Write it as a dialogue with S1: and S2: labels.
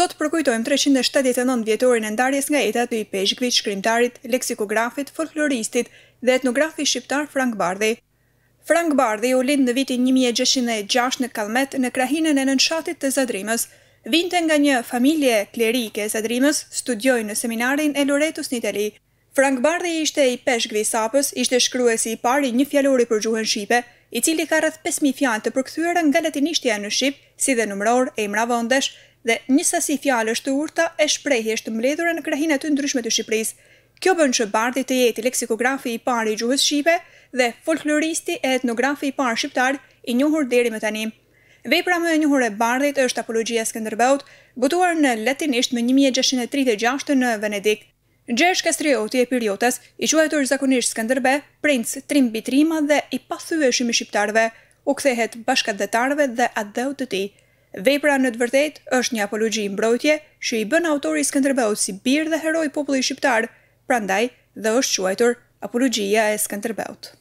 S1: Sot përkujtojmë 379 vjetorin e ndarjes nga eta të i peshkvi shkrimtarit, leksikografit, folkloristit dhe etnografi shqiptar Frank Bardhi. Frank Bardhi u lind në vitin 1606 në Kalmet në krahinën e nënshatit të Zadrimës. Vinte nga një familje klerike e Zadrimës, studioj në seminarin e Loretus në Itali. Frank Bardhi ishte i peshkvi sapës, ishte shkryesi i pari një fjallori për gjuhën Shqipe, i cili ka rrëth 5.000 fjallë të përkthyre nga latinishtja në Shqip, si dhe numëror, emra vëndesh, dhe një sasi fjalë është të urta e shprehje është mbledhura në krahinat të ndryshme të Shqipërisë. Kjo bën që Bardhi të jetë leksikografi i parë i gjuhës shqipe dhe folkloristi e etnografi i parë shqiptar i njohur deri më tani. Vepra më e njohur e Bardhit është Apologjia e Skënderbeut, botuar në latinisht më 1636 në Venedik. Gjergj Kastrioti e Piriotas, i quajtur zakonisht Skënderbe, princ bitrima dhe i pathyeshëm i shqiptarëve, u kthehet bashkëdhetarëve dhe adeut të tij. Vepra në të vërtet është një apologji i mbrojtje që i bën autori Skënderbeut si bir dhe heroj i popullit shqiptar, prandaj dhe është quajtur Apologjia e Skënderbeut.